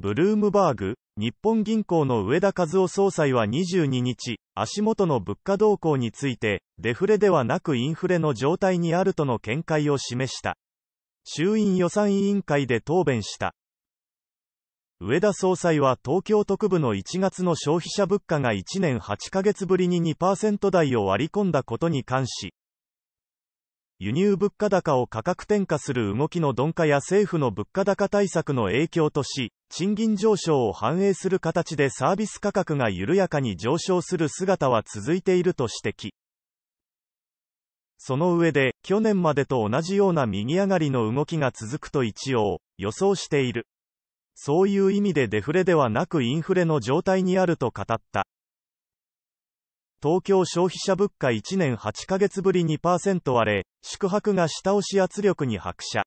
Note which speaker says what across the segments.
Speaker 1: ブルームバーグ、日本銀行の上田和夫総裁は22日、足元の物価動向について、デフレではなくインフレの状態にあるとの見解を示した。衆院予算委員会で答弁した。上田総裁は東京特部の1月の消費者物価が1年8ヶ月ぶりに2%台を割り込んだことに関し、輸入物価高を価格転嫁する動きの鈍化や政府の物価高対策の影響とし、賃金上昇を反映する形でサービス価格が緩やかに上昇する姿は続いていると指摘。その上で、去年までと同じような右上がりの動きが続くと一応、予想している。そういう意味でデフレではなくインフレの状態にあると語った。東京消費者物価1年8ヶ月ぶり2%割れ、宿泊が下押し圧力に拍車。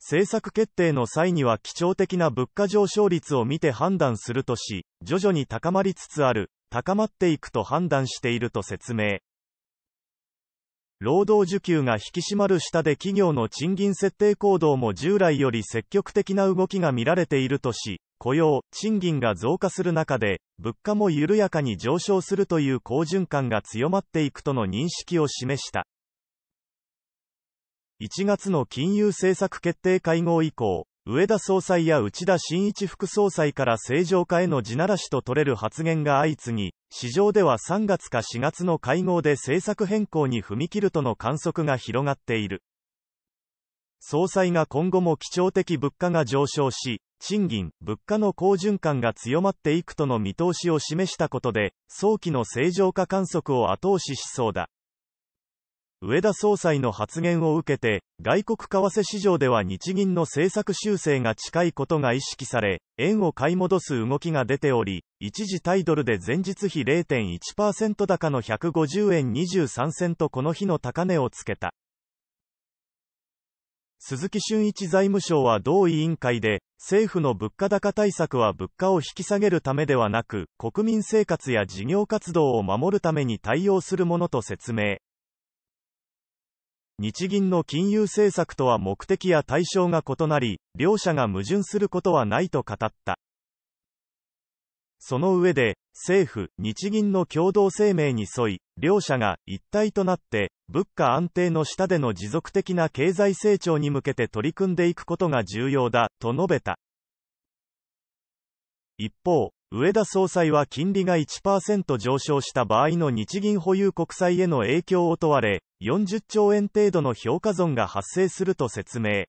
Speaker 1: 政策決定の際には基調的な物価上昇率を見て判断するとし、徐々に高まりつつある、高まっていくと判断していると説明。労働需給が引き締まる下で企業の賃金設定行動も従来より積極的な動きが見られているとし、雇用、賃金が増加する中で、物価も緩やかに上昇するという好循環が強まっていくとの認識を示した。1月の金融政策決定会合以降、上田総裁や内田伸一副総裁から正常化への地ならしと取れる発言が相次ぎ、市場では3月か4月の会合で政策変更に踏み切るとの観測が広がっている。総裁が今後も基調的物価が上昇し、賃金、物価の好循環が強まっていくとの見通しを示したことで、早期の正常化観測を後押ししそうだ。上田総裁の発言を受けて、外国為替市場では日銀の政策修正が近いことが意識され、円を買い戻す動きが出ており、一時タイドルで前日比0.1%高の150円23セントこの日の高値をつけた。鈴木俊一財務省は同委員会で、政府の物価高対策は物価を引き下げるためではなく、国民生活や事業活動を守るために対応するものと説明。日銀の金融政策とは目的や対象が異なり、両者が矛盾することはないと語った。その上で、政府、日銀の共同声明に沿い、両者が一体となって、物価安定の下での持続的な経済成長に向けて取り組んでいくことが重要だ、と述べた。一方、上田総裁は金利が1%上昇した場合の日銀保有国債への影響を問われ、40兆円程度の評価損が発生すると説明。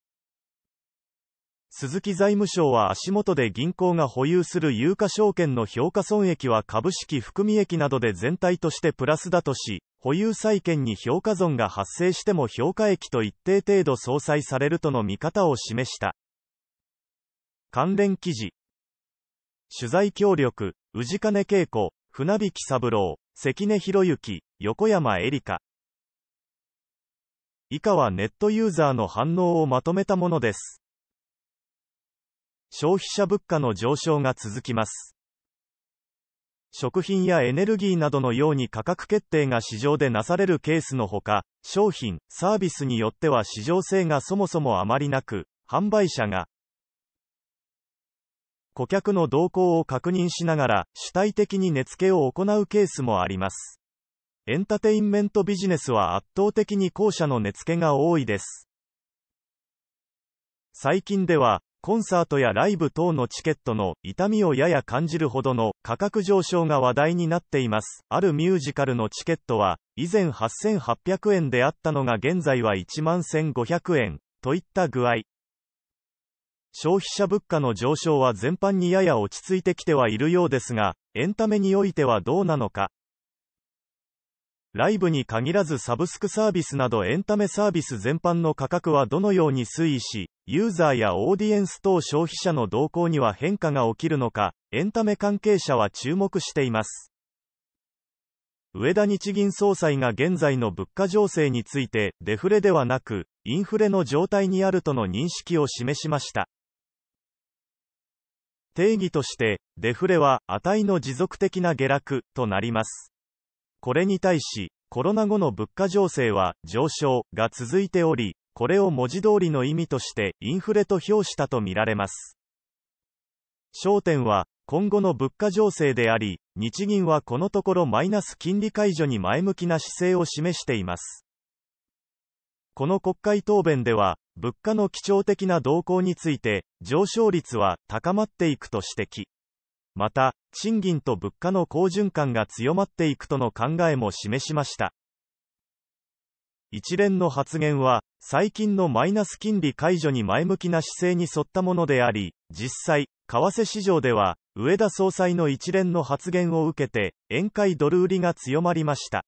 Speaker 1: 鈴木財務省は足元で銀行が保有する有価証券の評価損益は株式含み益などで全体としてプラスだとし、保有債券に評価損が発生しても評価益と一定程度相殺されるとの見方を示した。関連記事取材協力、氏金恵子、船引三郎、関根博之、横山恵里香。以下はネットユーザーの反応をまとめたものです。消費者物価の上昇が続きます。食品やエネルギーなどのように価格決定が市場でなされるケースのほか、商品、サービスによっては市場性がそもそもあまりなく、販売者が顧客の動向を確認しながら主体的に値付けを行うケースもあります。エンタテインメントビジネスは圧倒的に後者の値付けが多いです。最近では、コンサートやライブ等のチケットの痛みをやや感じるほどの価格上昇が話題になっています。あるミュージカルのチケットは、以前8800円であったのが現在は11500円、といった具合。消費者物価の上昇は全般にやや落ち着いてきてはいるようですが、エンタメにおいてはどうなのか。ライブに限らずサブスクサービスなどエンタメサービス全般の価格はどのように推移し、ユーザーやオーディエンス等消費者の動向には変化が起きるのか、エンタメ関係者は注目しています。上田日銀総裁が現在の物価情勢について、デフレではなく、インフレの状態にあるとの認識を示しました。定義として、デフレは値の持続的な下落となります。これに対し、コロナ後の物価情勢は上昇が続いており、これを文字通りの意味としてインフレと評したとみられます。焦点は、今後の物価情勢であり、日銀はこのところマイナス金利解除に前向きな姿勢を示しています。この国会答弁では、物価の基調的な動向について、上昇率は高まっていくと指摘。また、賃金と物価の好循環が強まっていくとの考えも示しました。一連の発言は、最近のマイナス金利解除に前向きな姿勢に沿ったものであり、実際、為替市場では、上田総裁の一連の発言を受けて、円買ドル売りが強まりました。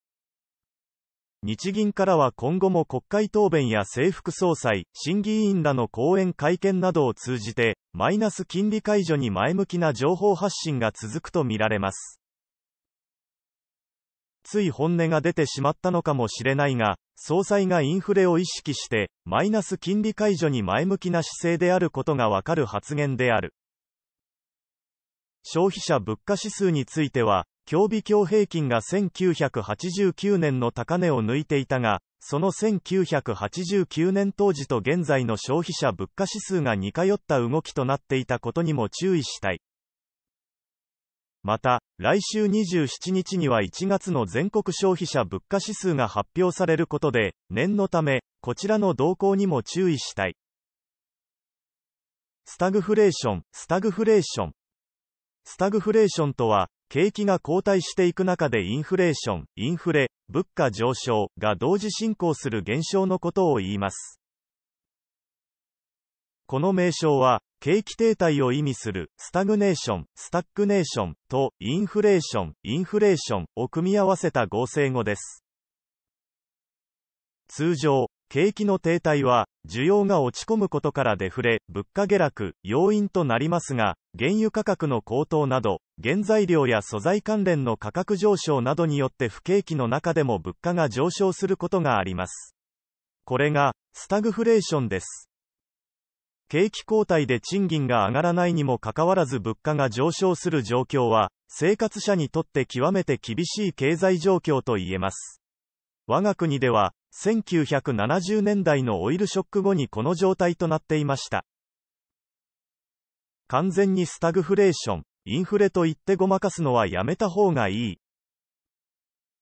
Speaker 1: 日銀からは今後も国会答弁や政府総裁、審議委員らの講演会見などを通じて、マイナス金利解除に前向きな情報発信が続くとみられます。つい本音が出てしまったのかもしれないが、総裁がインフレを意識して、マイナス金利解除に前向きな姿勢であることがわかる発言である。消費者物価指数については、競技強平均が1989年の高値を抜いていたが、その1989年当時と現在の消費者物価指数が似通った動きとなっていたことにも注意したい。また、来週27日には1月の全国消費者物価指数が発表されることで、念のため、こちらの動向にも注意したい。スタグフレーション、スタグフレーション。スタグフレーションとは、景気が後退していく中でインフレーション、インフレ、物価上昇が同時進行する現象のことを言います。この名称は、景気停滞を意味する、スタグネーション、スタックネーションと、インフレーション、インフレーションを組み合わせた合成語です。通常、景気の停滞は、需要が落ち込むことからデフレ、物価下落、要因となりますが、原油価格の高騰など、原材料や素材関連の価格上昇などによって不景気の中でも物価が上昇することがあります。これが、スタグフレーションです。景気後退で賃金が上がらないにもかかわらず物価が上昇する状況は、生活者にとって極めて厳しい経済状況と言えます。我が国では、1970年代のオイルショック後にこの状態となっていました。完全にスタグフレーション、インフレと言ってごまかすのはやめた方がいい。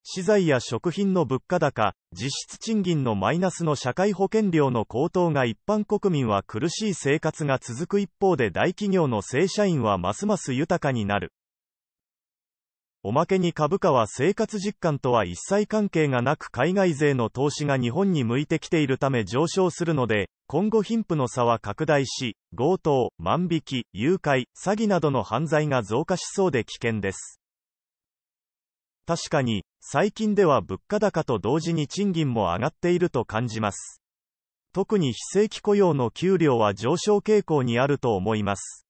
Speaker 1: 資材や食品の物価高、実質賃金のマイナスの社会保険料の高騰が一般国民は苦しい生活が続く一方で大企業の正社員はますます豊かになる。おまけに株価は生活実感とは一切関係がなく海外勢の投資が日本に向いてきているため上昇するので、今後貧富の差は拡大し、強盗、万引き、誘拐、詐欺などの犯罪が増加しそうで危険です。確かに、最近では物価高と同時に賃金も上がっていると感じます。特に非正規雇用の給料は上昇傾向にあると思います。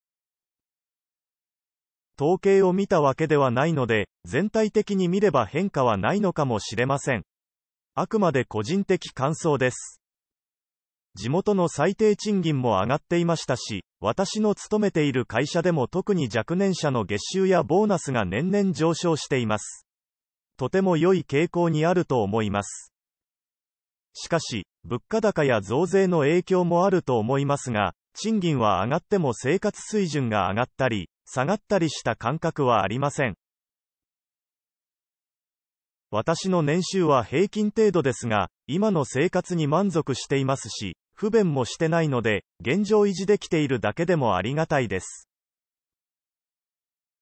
Speaker 1: 統計を見たわけではないので、全体的に見れば変化はないのかもしれません。あくまで個人的感想です。地元の最低賃金も上がっていましたし、私の勤めている会社でも特に若年者の月収やボーナスが年々上昇しています。とても良い傾向にあると思います。しかし、物価高や増税の影響もあると思いますが、賃金は上がっても生活水準が上がったり、下がったりした感覚はありません。私の年収は平均程度ですが、今の生活に満足していますし、不便もしてないので、現状維持できているだけでもありがたいです。